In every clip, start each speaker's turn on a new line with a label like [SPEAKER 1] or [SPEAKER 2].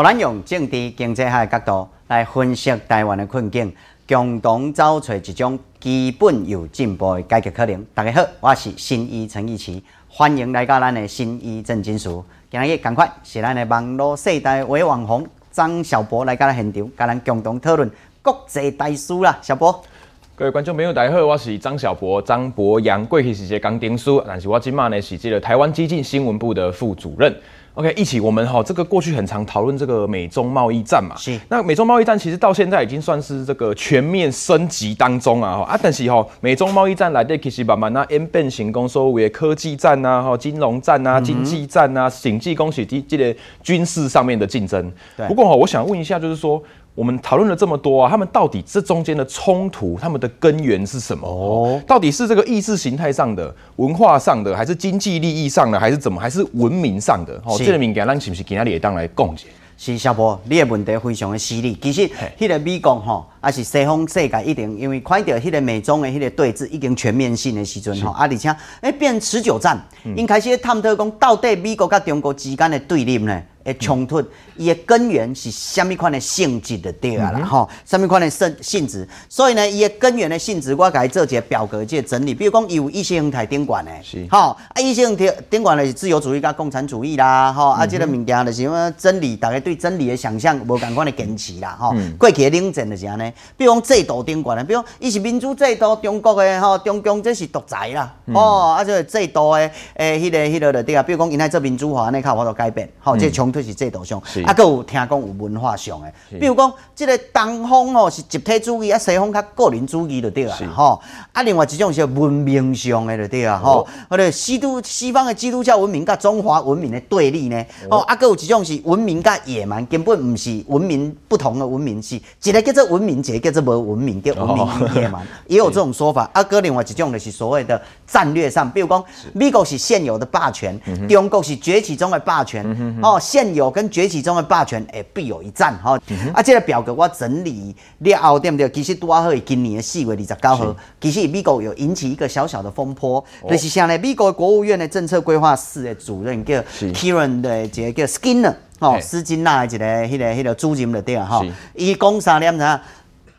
[SPEAKER 1] 我们用政治、经济学嘅角度来分析台湾的困境，共同找出一种基本有进步的解决可能。大家好，我是新一陈义奇，欢迎来到咱的新一正经说。今日赶快是咱的网络世代微网红张小博来到咱现场，甲咱共同讨论国
[SPEAKER 2] 际大事啦，小博。各位观众朋友，大家好，我是张小博、张博洋，过去是这刚丁书，但是我今嘛呢是这个台湾激进新闻部的副主任。OK，一起我们哈这个过去很常讨论这个美中贸易战嘛，是那美中贸易战其实到现在已经算是这个全面升级当中啊啊，但是哈美中贸易战来的其实慢慢啊演变形功，所谓的科技战啊、哈金融战啊、经济战啊，形成功是这这个军事上面的竞争。不过哈，我想问一下，就是说。我们讨论了这么多啊，他们到底这中间的冲突，他们的根源是什么？哦，到底是这个意识形态上的、文化上的，还是经济利益上的，还是怎么，还是文明上的？哦，这个面向，咱是不是今天也当来共解？是小波，你的问题非常的犀利。其实，迄
[SPEAKER 1] 个美国吼，还是西方世界一定因为看到迄个美中的迄个对峙已经全面性的时阵吼，啊，而且诶变持久战，因开始探讨讲到底美国甲中国之间的对立呢？冲突，伊的根源是虾米款的性质的对啊啦吼，虾米款的性性质，所以呢，伊的根源的性质，我改做一个表格，做整理。比如讲，有意识形态顶管的，是吼啊，意识形态顶管的是自由主义甲共产主义啦吼啊，这个物件就是讲真理，大家对真理的想象无共款的坚持啦吼，过去冷战就是安尼。比如讲制度顶管，比如伊是民主制度，中国的吼，中共这是独裁啦吼，啊个制度的诶，迄个迄个的对啊，比如讲，因在做民主化，内靠法度改变，好，个冲突。就是制度上，啊，佮有听讲有文化上的，比如讲，这个东方哦是集体主义，啊，西方较个人主义就对啊，吼。啊，另外一种是文明上的就对啊，吼。或者西都西方的基督教文明甲中华文明的对立呢？哦，啊，佮有一种是文明甲野蛮，根本毋是文明不同的文明，是一个叫做文明，一个叫做无文明，叫文明野蛮，也有这种说法。啊，佮另外一种就是所谓的战略上，比如讲，美国是现有的霸权，中国是崛起中的霸权，哦，现现有跟崛起中的霸权，哎，必有一战哈。啊，这个表格我整理了后对不对，其实拄啊好，今年四月二十九号，其实美国有引起一个小小的风波，就是像咧美国国务院的政策规划室的主任叫 Kiran 的一个叫 Skinner 哦，斯金纳的一个、一个、一个主任的对啊哈，伊讲三点啥，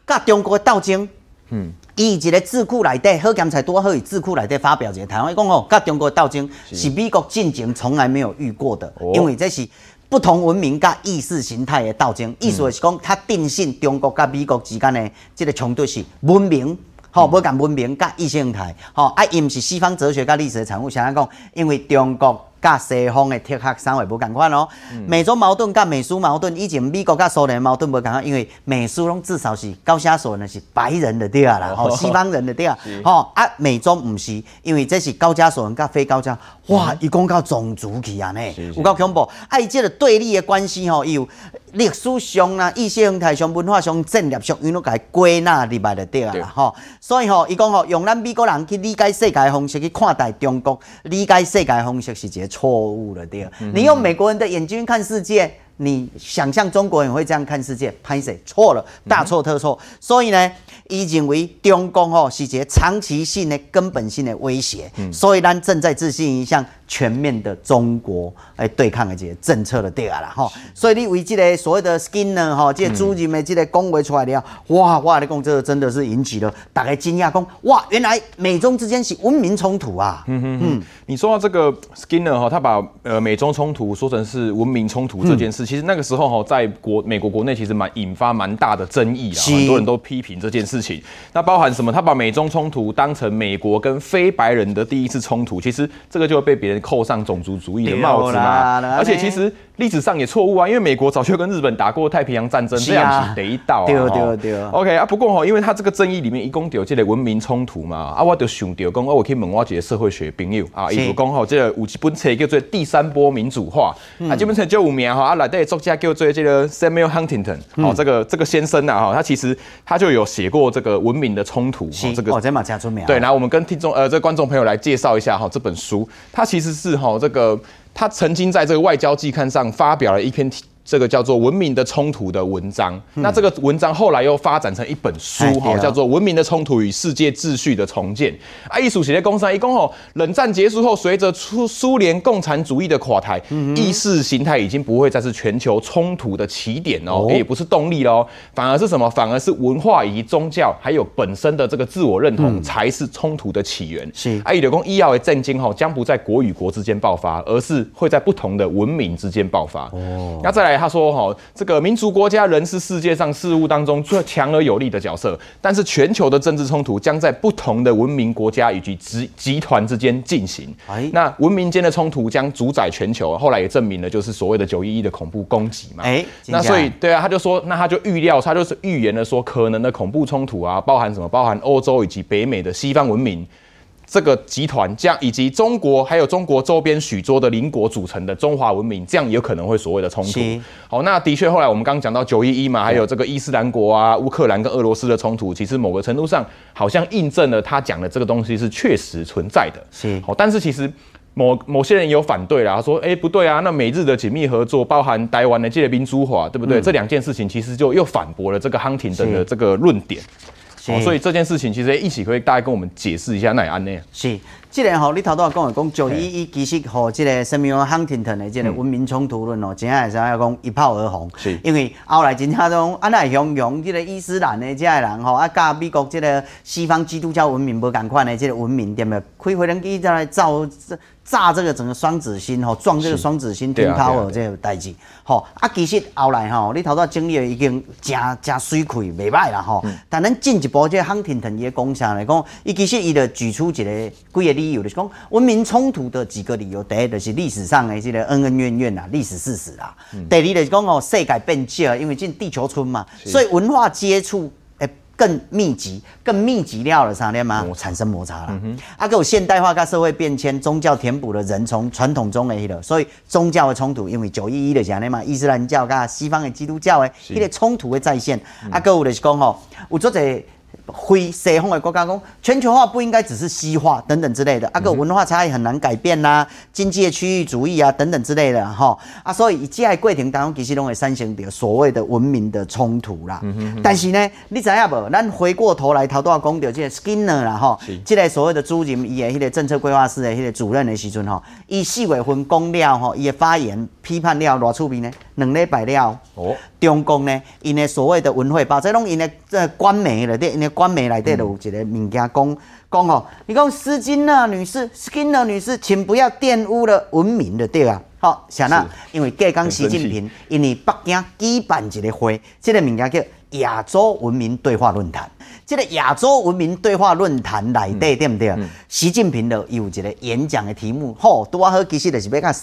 [SPEAKER 1] 甲中国斗争。嗯，伊一个智库内底好人才拄好伊智库内底发表一个谈话，伊讲吼，甲中国斗争是美国进前从来没有遇过的，因为这是不同文明甲意识形态的斗争，意思是讲，他定性中国甲美国之间的这个冲突是文明，吼，不讲文明甲意识形态，吼，啊，伊毋是西方哲学甲历史的产物，像安讲，因为中国。甲西方的铁血啥位无共款哦，美中矛盾甲美苏矛盾以前美国甲苏联矛盾无共款，因为美苏拢至少是高加索人是白人的对啊啦，吼西方人的对，啊，吼啊美中毋是，因为这是高加索人甲非高加，哇，伊讲到种族去啊呢，有够恐怖，啊，伊即个对立的关系吼，伊有历史上啦、意识形态上、文化上、政略上，因甲伊归纳入来的对啊啦，吼，所以吼伊讲吼用咱美国人去理解世界的方式去看待中国，理解世界的方式是个。错误了，对，你用美国人的眼睛看世界，你想象中国人会这样看世界，拍水错了，大错特错。所以呢，以认为中共哦，是这长期性的、根本性的威胁。所以咱正在自信一项。全面的中国哎，对抗这些政策的对啊啦哈，所以你为这个所谓的 Skinner 哈，这主持人没记得公布出来的呀？哇哇的讲，这个真的是引起了大家惊讶，讲哇，原来美中之间是
[SPEAKER 2] 文明冲突啊！嗯哼哼，你说到这个 Skinner 哈，他把呃美中冲突说成是文明冲突这件事，其实那个时候哈，在国美国国内其实蛮引发蛮大的争议啊，很多人都批评这件事情。那包含什么？他把美中冲突当成美国跟非白人的第一次冲突，其实这个就会被别人。扣上种族主义的帽子而且其实历史上也错误啊，因为美国早就跟日本打过太平洋战争这样子的一道。对对对。OK 啊，不过哈，因为他这个争议里面一共有这个文明冲突嘛，啊，我就想到讲，我可以问我个社会学朋友啊，伊就讲哈，这个有一本册叫做《第三波民主化》，啊，这本册就五名哈，啊，来这作家叫做这个 Samuel Huntington，哦，这个这个先生呐哈，他其实他就有写过这个文明的冲突，这个哦，在马加名。对，来我们跟听众呃，这观众朋友来介绍一下哈，这本书，他其实。是号这个他曾经在这个《外交季刊》上发表了一篇。这个叫做《文明的冲突》的文章，那这个文章后来又发展成一本书，哈，叫做《文明的冲突与世界秩序的重建》。啊，艺术写的工商，一工吼，冷战结束后，随着苏苏联共产主义的垮台，意识形态已经不会再是全球冲突的起点哦，也不是动力喽，反而是什么？反而是文化以及宗教，还有本身的这个自我认同，才是冲突的起源。是啊，易柳公医药的震惊吼，将不在国与国之间爆发，而是会在不同的文明之间爆发。哦，那再来。他说：“哈，这个民族国家仍是世界上事物当中最强而有力的角色，但是全球的政治冲突将在不同的文明国家以及集集团之间进行。哎，那文明间的冲突将主宰全球。后来也证明了，就是所谓的九一一的恐怖攻击嘛。哎，那所以对啊，他就说，那他就预料，他就是预言了说，可能的恐怖冲突啊，包含什么？包含欧洲以及北美的西方文明。”这个集团，这样以及中国还有中国周边许多的邻国组成的中华文明，这样有可能会所谓的冲突。好，那的确后来我们刚刚讲到九一一嘛，还有这个伊斯兰国啊、乌克兰跟俄罗斯的冲突，其实某个程度上好像印证了他讲的这个东西是确实存在的。是，好，但是其实某某些人有反对啦，他说：“哎，不对啊，那美日的紧密合作，包含台湾的戒兵珠华，对不对？这两件事情其实就又反驳了这个亨廷顿的这个论点。”所以这件事情其实一起可以，大家跟我们解释一下，那安呢？是。
[SPEAKER 1] 即个吼，你头仔讲诶讲，就伊伊其实吼，即个什么亨廷顿诶即个文明冲突论哦，真诶是讲一炮而红，因为后来真正种啊那洋洋即个伊斯兰诶即个人吼，啊甲美国即个西方基督教文明无共款诶即个文明，对对？开飞机再来造炸这个整个双子星吼，撞这个双子星天炮尔即个代志，吼啊其实后来吼，你头仔经历已经真真水亏，未歹啦吼。但咱进一步即个亨廷顿伊讲啥来讲，伊其实伊就举出一个几个。理由，就是讲文明冲突的几个理由，第一就是历史上的这个恩恩怨怨啊，历史事实啊。第二就是讲哦，世界变小，因为进地球村嘛，所以文化接触更密集，更密集掉了，啥道吗？产生摩擦了。嗯、啊，个有现代化跟社会变迁，宗教填补了人从传统中的诶，所以宗教的冲突，因为九一一的讲的嘛，伊斯兰教跟西方的基督教的一个冲突会再现。啊，各有的是讲哦，有做者。非西方的国家讲全球化不应该只是西化等等之类的，啊个文化差异很难改变呐，经济的区域主义啊等等之类的，吼，啊，所以一即个过程当中其实拢会产生着所谓的文明的冲突啦。但是呢，你知影无？咱回过头来，头陶大讲到即个 Skinner 啦，吼，即个所谓的主任伊的迄个政策规划师的迄个主任的时阵吼，伊细鬼分公料吼，伊的发言批判了偌粗鄙呢？两礼拜了，哦，中共呢，因的所谓的文化，把这拢因的这官媒了，底，因的官媒里底有一个物件讲讲哦，你讲斯金娜女士，斯金娜女士，请不要玷污了文明的对吧？好，谢娜，因为隔刚习近平，因为北京举办一个会，这个物件叫亚洲文明对话论坛，这个亚洲文明对话论坛内底对不对？习近平的有一个演讲的题目，吼、拄啊好，其实就是要甲。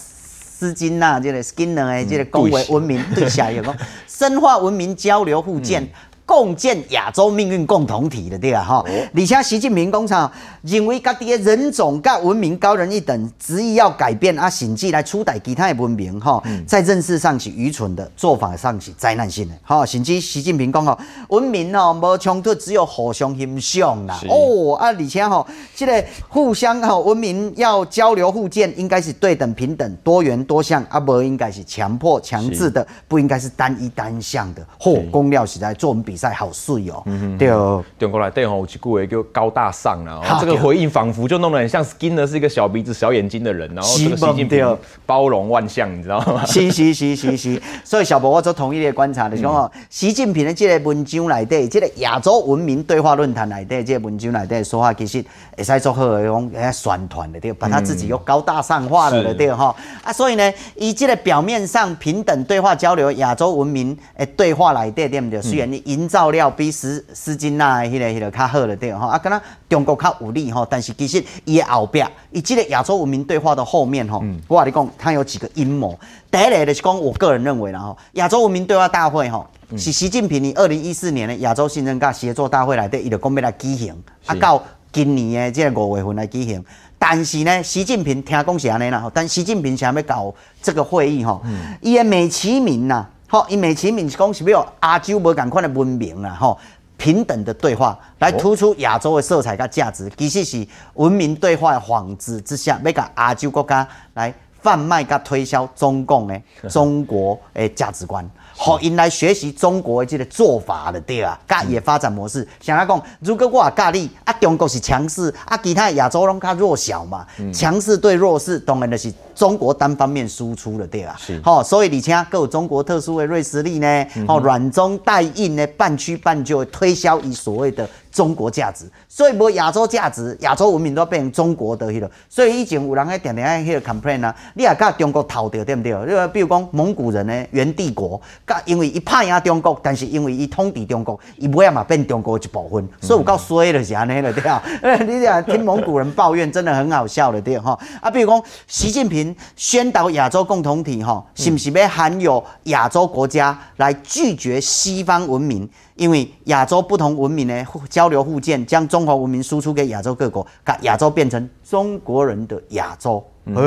[SPEAKER 1] 资金呐，这个 s k 是跟呢哎，这个工为文明对下有功，深化文明交流互鉴。共建亚洲命运共同体的，对吧？哈，而且习近平工厂认为家的人种、家文明高人一等，执意要改变啊，甚至来取代其他的文明，哈，在认识上是愚蠢的，做法上是灾难性的，哈。甚至习近平讲，哦，文明哦，冇冲突，只有互相欣赏啦。哦，啊，而且哈，这个互相哈文明要交流互鉴，应该是对等、平等、多元、多项啊，不应该是强迫、强制的，不应该是单一、单向的。或公料是在作文笔。赛好帅哦，嗯
[SPEAKER 2] 对哦，中国来对吼，有一句话叫高大上啦。这个回应仿佛就弄得很像 Skinner 是一个小鼻子、小眼睛的人，然后这个包容万象，你知道吗？是是是是是，所以小博我做同一的观察，的时候，习近平的这个文章内
[SPEAKER 1] 底，这个亚洲文明对话论坛内底，这个文章内底说话其实会使做好的那个宣传的对，把他自己又高大上化了的对吼。啊，所以呢，以这个表面上平等对话交流亚洲文明诶对话来底不对，虽然你引。照料比斯斯金纳迄个迄个较好了对吼。啊，敢若中国较有利吼，但是其实伊后壁，伊即个亚洲文明对话的后面吼，我讲你讲，它有几个阴谋。第一个就是讲，我个人认为啦吼，亚洲文明对话大会吼，是习近平，你二零一四年的亚洲信任加协作大会内底，伊就讲要来举行，啊，到今年的这五月份来举行。但是呢，习近平听讲是安尼啦，但习近平想要搞这个会议吼，的美其名呐。好，伊美其名是讲是要亚洲无共款的文明啦，吼，平等的对话来突出亚洲的色彩甲价值，其实是文明对话的幌子之下，要个亚洲国家来贩卖甲推销中共的 中国的价值观。好，迎来学习中国的这个做法了，对啊，咖喱发展模式。像阿讲，如果我咖喱啊，中国是强势，啊，其他亚洲拢较弱小嘛，强势对弱势，当然就是中国单方面输出了，对啊。好，所以而且各有中国特殊的瑞士力呢，好，软中带硬呢，半曲半就推销以所谓的。中国价值，所以无亚洲价值，亚洲文明都变成中国的迄了。所以以前有人在定定爱迄个 complain 啦，你也甲中国淘掉，对不对？你比如讲蒙古人呢，元帝国，甲因为伊拍赢中国，但是因为伊统治中国，伊尾啊嘛变中国一部分。所以有到衰就是安尼了，对啊。你讲听蒙古人抱怨，真的很好笑的，对吼。啊，比如讲习近平宣导亚洲共同体，哈，是不是要含有亚洲国家来拒绝西方文明？因为亚洲不同文明的交流互鉴，将中华文明输出给亚洲各国，把亚洲变成中国人的亚洲。哎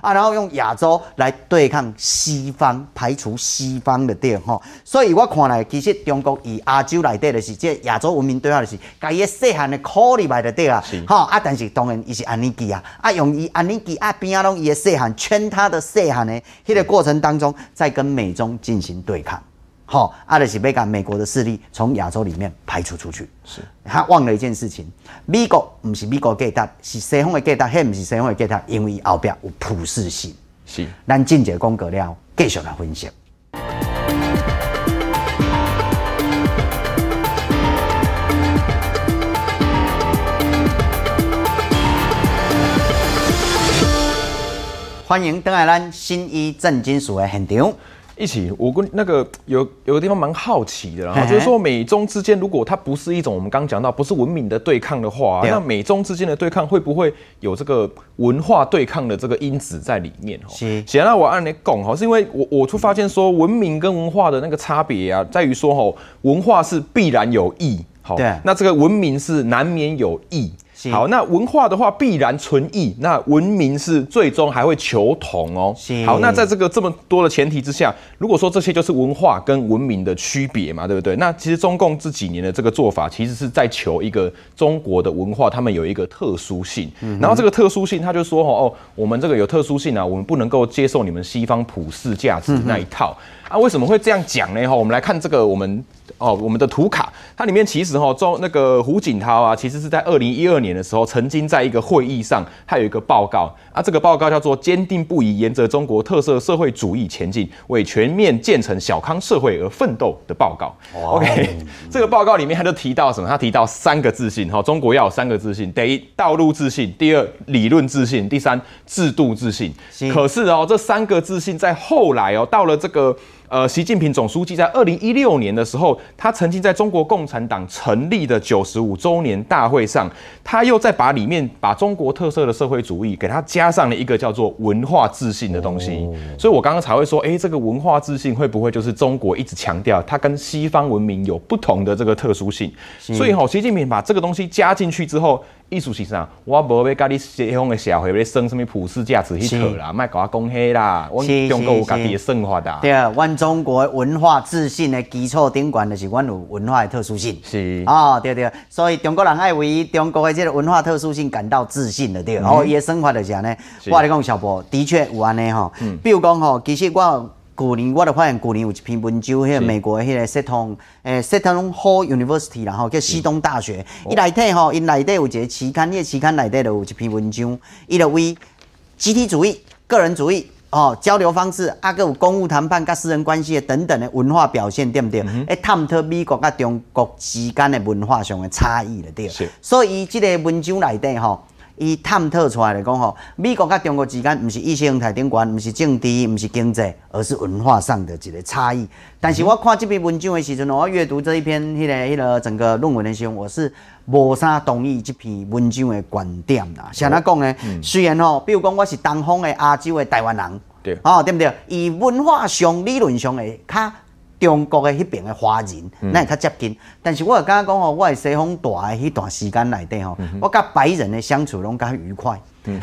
[SPEAKER 1] 啊，然后用亚洲来对抗西方，排除西方的电哈。所以我看来，其实中国以亚洲来底的是这亚洲文明对话的是，个些细汉的考虑摆的对啊。哈啊，但是当然伊是安尼记啊啊，用伊安尼记啊边啊拢伊的细汉圈他的细汉呢，迄个过程当中在跟美中进行对抗。好，阿是想把美国的势力从亚洲里面排除出去。是，他忘了一件事情，美国不是美国给它，是西方的给它，还不是西方的给它，因为后边有普世性。是，咱进朝讲过了，继续来分析。
[SPEAKER 2] 欢迎登来咱新一正金属的现场。一起，我跟那个有有个地方蛮好奇的啦，就是说美中之间，如果它不是一种我们刚讲到不是文明的对抗的话，那美中之间的对抗会不会有这个文化对抗的这个因子在里面？哈，行，那我按你讲哈，是因为我我就发现说文明跟文化的那个差别啊，在于说哈文化是必然有异，好，那这个文明是难免有异。好，那文化的话必然存异，那文明是最终还会求同哦。好，那在这个这么多的前提之下，如果说这些就是文化跟文明的区别嘛，对不对？那其实中共这几年的这个做法，其实是在求一个中国的文化，他们有一个特殊性。然后这个特殊性，他就说哦，我们这个有特殊性啊，我们不能够接受你们西方普世价值那一套啊。为什么会这样讲呢？哈，我们来看这个我们哦我们的图卡，它里面其实哈中那个胡锦涛啊，其实是在二零一二年。的时候，曾经在一个会议上，他有一个报告啊，这个报告叫做《坚定不移沿着中国特色社会主义前进，为全面建成小康社会而奋斗》的报告。OK，这个报告里面，他就提到什么？他提到三个自信哈，中国要有三个自信：第一，道路自信；第二，理论自信；第三，制度自信。可是哦，这三个自信在后来哦，到了这个。呃，习近平总书记在二零一六年的时候，他曾经在中国共产党成立的九十五周年大会上，他又在把里面把中国特色的社会主义给他加上了一个叫做文化自信的东西。所以，我刚刚才会说，哎，这个文化自信会不会就是中国一直强调它跟西方文明有不同的这个特殊性？所以，哈，习近平把这个东西加进去之后。艺术是啥？我无要甲你西方诶社会算什物普世价值迄套啦，卖甲我讲迄啦。阮中国有家己的生活啦。
[SPEAKER 1] 对啊，阮中国文化自信的基础顶关就是阮有文化的特殊性。
[SPEAKER 2] 是啊，
[SPEAKER 1] 对对。所以中国人爱为中国的即个文化特殊性感到自信的，对。然后伊的生活就尼。我甲来讲小波，的确有安尼吼。嗯。比如讲吼，其实我。旧年我就发现旧年有一篇文章，迄个美国迄个 Seton，诶 Seton Hall University，啦吼，叫西东大学。伊内底吼，伊内底有一个期刊，那个期刊内底有一篇文章，伊就为集体主义、个人主义，哦，交流方式啊，各有公务谈判、甲私人关系等等的文化表现，对不对？来探讨美国甲中国之间的文化上的差异了，对。所以即个文章内底吼。伊探讨出来的讲吼，美国甲中国之间不是意识形态顶关，不是政治，不是经济，而是文化上的一个差异。但是我看这篇文章的时阵，我阅读这一篇迄个迄个整个论文的时候，我是无啥同意这篇文章的观点啦。像他讲呢，虽然吼，比如讲我是东方的亚洲的台湾人，对，哦，对不对？以文化上理论上的较。中國的那邊的華人，那係较接近。但是我又剛讲講我係西方大的嗰段時間內底哦，我甲白人的相處，拢较愉快。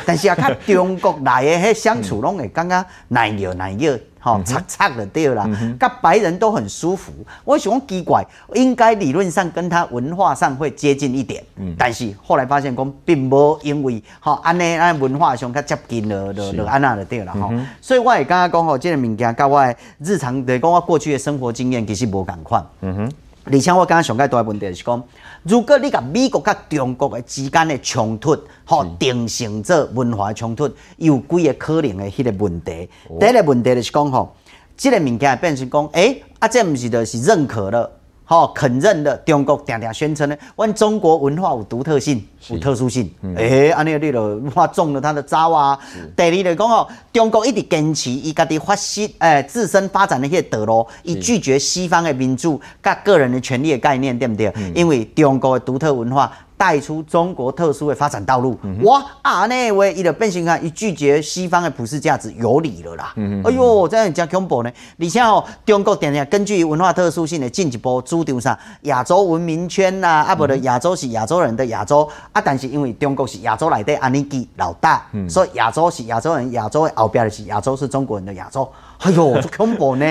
[SPEAKER 1] 但是啊，甲中國內的嗰相處，拢会感覺難料難料。吼，差差就对了。噶白人都很舒服。我想奇怪，应该理论上跟他文化上会接近一点。嗯，但是后来发现讲，并无因为吼安尼安文化上较接近了，了，安那就对了哈。所以我也刚刚讲吼，这个物件，噶我的日常的，讲我过去的生活经验，其实无感款。嗯哼。而且我感觉上个大的问题就是讲，如果你甲美国甲中国之间嘅冲突，吼、定性做文化冲突，有几个可能嘅迄个问题、第一个问题就是讲吼，即、个物件变成讲，诶、欸，啊，这毋是就是认可了。好，肯认的中国定定宣称呢，阮中国文化有独特性，有特殊性。哎，安尼你就画中了他的招啊。第二来讲哦，中国一直坚持伊家的发西，哎，自身发展的些道路，伊拒绝西方的民主、噶个人的权利的概念，对不对？因为中国的独特文化。带出中国特殊的发展道路，哇啊！那位一变形啊，一拒绝西方的普世价值，有理了啦。哎呦，这样加恐怖呢。而且哦，中国点点根据文化特殊性的进一步主张上，亚洲文明圈呐，啊不的亚洲是亚洲人的亚洲，啊，但是因为中国是亚洲来的安尼基老大，所以亚洲是亚洲人，亚洲的后边的是亚洲是中国人的亚洲。哎呦，恐怖呢！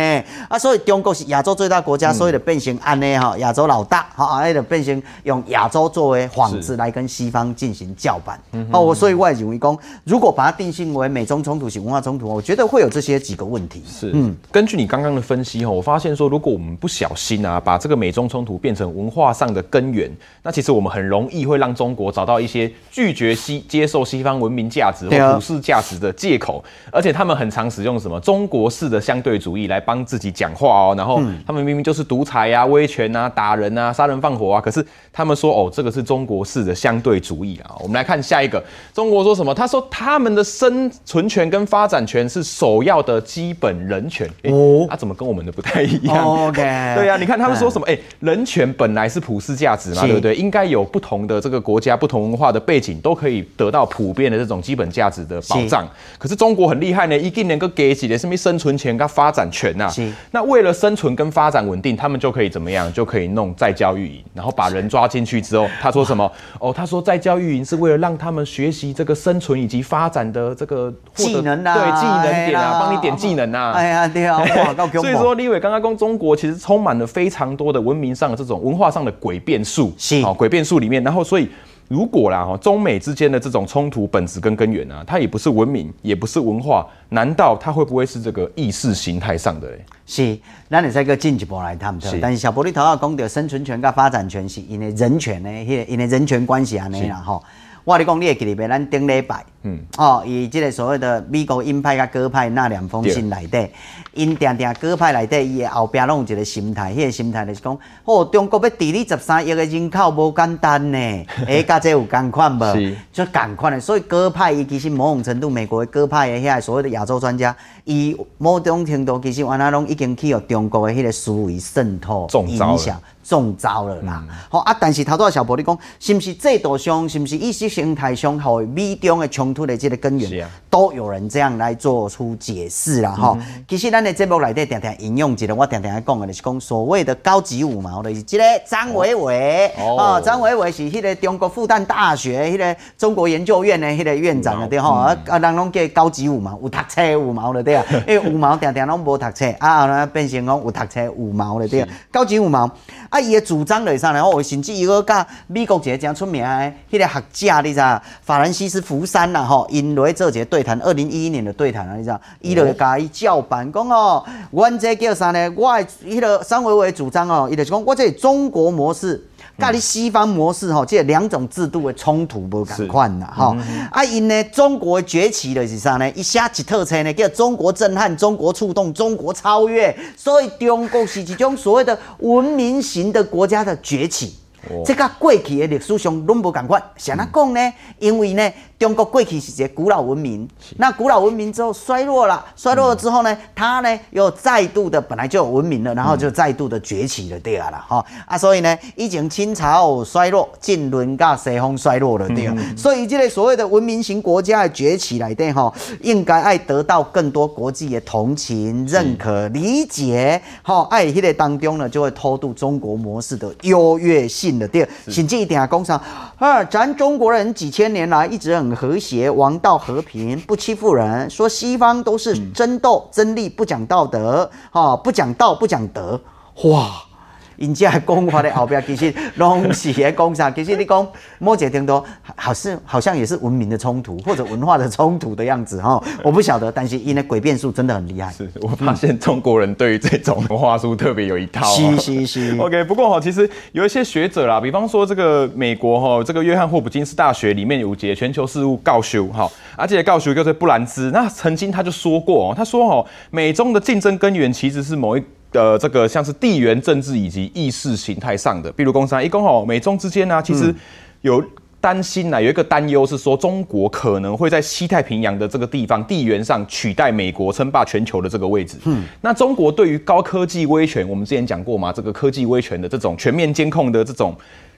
[SPEAKER 1] 啊，所以中国是亚洲最大国家，所以就变成安呢哈，亚洲老大哈，哎就变成用亚洲作为幌子来跟西方进行叫板。哦，我所以外敌为攻，如果把它定性为美中冲突型文化冲突，我觉得会有这些几个问题。是，嗯，
[SPEAKER 2] 根据你刚刚的分析哈，我发现说，如果我们不小心啊，把这个美中冲突变成文化上的根源，那其实我们很容易会让中国找到一些拒绝西接受西方文明价值或普世价值的借口，而且他们很常使用什么中国。式的相对主义来帮自己讲话哦，然后他们明明就是独裁啊、威权啊、打人啊、杀人放火啊，可是他们说哦，这个是中国式的相对主义啊。我们来看下一个，中国说什么？他说他们的生存权跟发展权是首要的基本人权哦。他怎么跟我们的不太一样？OK，对啊，你看他们说什么？哎，人权本来是普世价值嘛，对不对？应该有不同的这个国家、不同文化的背景都可以得到普遍的这种基本价值的保障。可是中国很厉害呢，一定能够给起年生命生存。存钱跟发展权呐，那为了生存跟发展稳定，他们就可以怎么样？就可以弄在教育营，然后把人抓进去之后，他说什么？哦，他说在教育营是为了让他们学习这个生存以及发展的这个技能啊，对，技能点啊，帮你点技能啊。哎呀，对啊。所以说，李伟刚刚跟中国其实充满了非常多的文明上的这种文化上的诡辩术，是哦，诡辩术里面，然后所以。如果啦哈，中美之间的这种冲突本质跟根源呢，它也不是文明，也不是文化，难道它会不会是这个意识形态上的嘞？是，那你再个进一步来探讨。但是小玻璃头阿讲到生存权跟发展
[SPEAKER 1] 权是因为人权呢，因为人权关系啊，那啦哈。我咧讲，你记举袂？咱顶礼拜，嗯，哦，以即个所谓的美国鹰派甲鸽派那两封信内底，鹰定定鸽派内底，伊后边拢有一个心态，迄个心态就是讲，哦，中国要治理十三亿个人口无简单呢，诶，甲这有共款无？就共款的。所以鸽派伊其实某种程度，美国的鸽派诶，遐所谓的亚洲专家，伊某种程度其实原来拢已经去互中国诶迄个思维渗透影响。中招了啦！好啊，但是头拄啊，小波你讲，是不是制度上，是不是意识形态上，和美中的冲突的这个根源，都有人这样来做出解释啦。吼，其实咱的节目里头，常常引用一个我常常讲的，就是讲所谓的高级五毛的，即个张维维。哦，张维维是迄个中国复旦大学，迄个中国研究院的迄个院长了，对吼。啊，人拢叫高级五毛，有读册五毛了，对啊。为 五毛常常拢无读册，啊，后来变成讲有读册五毛了，对啊。高级五毛，啊。伊的主张咧啥呢？哦，甚至伊个甲美国一个真出名诶，迄个学者，你知？法兰西斯福山啊，吼，因来做一个对谈，二零一一年的对谈啊，你知？伊个甲伊叫板，讲哦，阮这叫啥呢？我迄个张委伟主张哦，伊就是讲我这中国模式。噶你西方模式吼，即两种制度的冲突无同款呐，吼啊因呢中国崛起的是啥呢，一下一特车呢叫中国震撼、中国触动、中国超越，所以中国是一种所谓的文明型的国家的崛起，这个过去的历史上拢无同款，谁哪讲呢？因为呢。中国去是一节，古老文明。那古老文明之后衰落了，衰落了之后呢，它呢又再度的本来就有文明了，然后就再度的崛起了，对啊了哈啊，所以呢，以前清朝衰落，近邻噶西方衰落了，对。所以这类所谓的文明型国家的崛起来的，哈，应该爱得到更多国际的同情、认可、理解，哈，爱迄个当中呢，就会偷渡中国模式的优越性的，对，请记一一啊，工厂，二咱中国人几千年来一直很。和谐、王道、和平，不欺负人。说西方都是争斗、争利，不讲道德，哈，不讲道、不讲德，哇！人 家讲话的后边其实拢是遐讲啥，其实你讲莫济挺多，好像好像也是文明的冲突或者文化的冲突的样子哈。我不晓得，但是因为诡辩术真的很厉害。是我发现中
[SPEAKER 2] 国人对于这种话术特别有一套。是是是。OK，不过哈，其实有一些学者啦，比方说这个美国哈，这个约翰霍普金斯大学里面有节全球事务告修哈，而且告修叫做布兰兹，那曾经他就说过哦，他说哦，美中的竞争根源其实是某一。的这个像是地缘政治以及意识形态上的，比如工商一共吼，美中之间呢，其实有担心呐，有一个担忧是说中国可能会在西太平洋的这个地方地缘上取代美国称霸全球的这个位置。嗯，那中国对于高科技威权，我们之前讲过嘛，这个科技威权的这种全面监控的这种。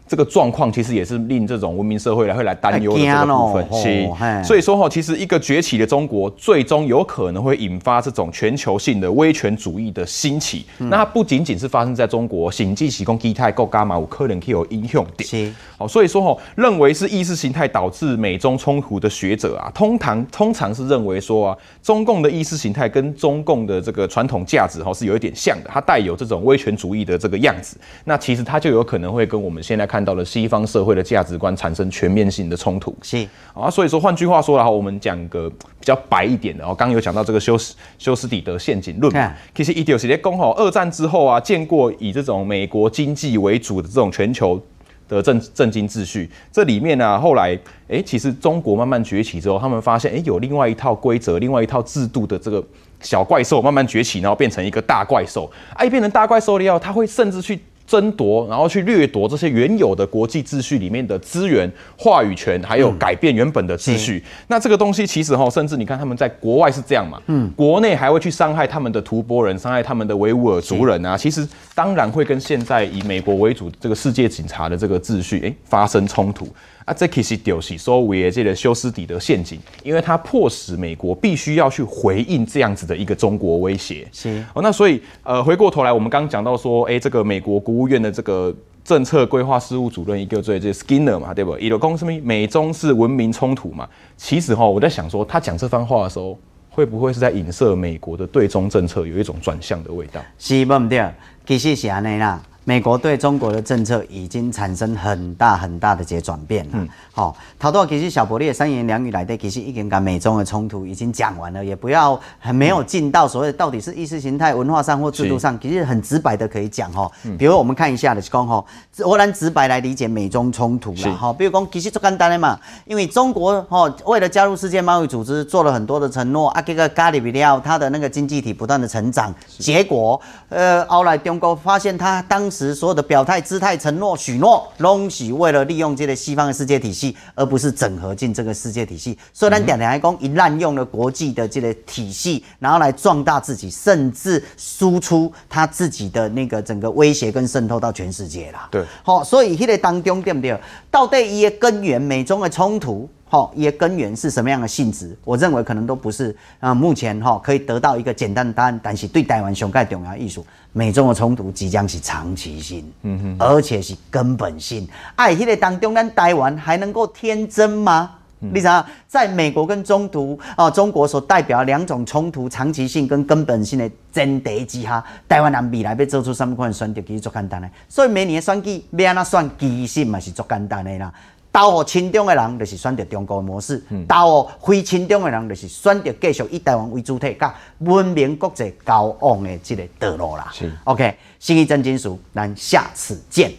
[SPEAKER 2] 这个状况其实也是令这种文明社会来会来担忧的这个部分，是，所以说哈，其实一个崛起的中国，最终有可能会引发这种全球性的威权主义的兴起。那它不仅仅是发生在中国。行进提供低态够伽马五克零 K 有英雄点，是，好，所以说哈，认为是意识形态导致美中冲突的学者啊，通常通常是认为说啊，中共的意识形态跟中共的这个传统价值哈是有一点像的，它带有这种威权主义的这个样子。那其实它就有可能会跟我们现在。看到了西方社会的价值观产生全面性的冲突，是啊，所以说换句话说的话，我们讲个比较白一点的，哦，刚有讲到这个修斯修斯底德陷阱论嘛，其实一斯是公吼，二战之后啊，见过以这种美国经济为主的这种全球的政政经秩序，这里面呢，后来哎，其实中国慢慢崛起之后，他们发现，哎，有另外一套规则，另外一套制度的这个小怪兽慢慢崛起，然后变成一个大怪兽，哎，变成大怪兽了以后，他会甚至去。争夺，然后去掠夺这些原有的国际秩序里面的资源、话语权，还有改变原本的秩序。那这个东西其实哈，甚至你看他们在国外是这样嘛，嗯，国内还会去伤害他们的图波人，伤害他们的维吾尔族人啊。其实当然会跟现在以美国为主这个世界警察的这个秩序哎发生冲突。啊，这其实就是所谓的这个休斯底德陷阱，因为它迫使美国必须要去回应这样子的一个中国威胁。是哦，那所以呃，回过头来，我们刚刚讲到说，哎，这个美国国务院的这个政策规划事务主任一个最这 Skinner 嘛，对不？伊老公是美中是文明冲突嘛？其实哈，我在想说，他讲这番话的时候，会不会是在影射美国的对中政策有一种转
[SPEAKER 1] 向的味道？是不？唔对，其实是安尼啦。美国对中国的政策已经产生很大很大的一些转变了。好，陶多其实小伯烈三言两语来的，其实一点讲美中的冲突已经讲完了，也不要很没有进到所谓到底是意识形态、文化上或制度上，其实很直白的可以讲哈。比如我们看一下，李工哈，我能直白来理解美中冲突了哈。比如讲其实最简单的嘛，因为中国哈为了加入世界贸易组织做了很多的承诺，啊这个咖喱比料亚它的那个经济体不断的成长，结果呃后来中国发现它当时所有的表态、姿态、承诺、许诺，拢是为了利用这个西方的世界体系，而不是整合进这个世界体系。所以，咱点介石公一滥用了国际的这个体系，然后来壮大自己，甚至输出他自己的那个整个威胁跟渗透到全世界啦。对，好，所以这个当中对不对？到底伊的根源美中的冲突？好，一些根源是什么样的性质？我认为可能都不是啊。目前哈可以得到一个简单的答案，但是对台湾熊盖重要艺术，美中的冲突即将是长期性，嗯哼，而且是根本性。哎，那个当中，咱台湾还能够天真吗？你啥？在美国跟中途啊，中国所代表两种冲突，长期性跟根本性的争夺之下，台湾人未来被做出什么款选择，其实足简单嘅。所以每年的选举，要安啊算机性嘛是足简单的啦。到乎亲中的人，就是选择中国模式；到乎非亲中的人，就是选择继续以台湾为主体，甲文明国际交往的即个道路啦。是，OK，新一真金属，咱下次见。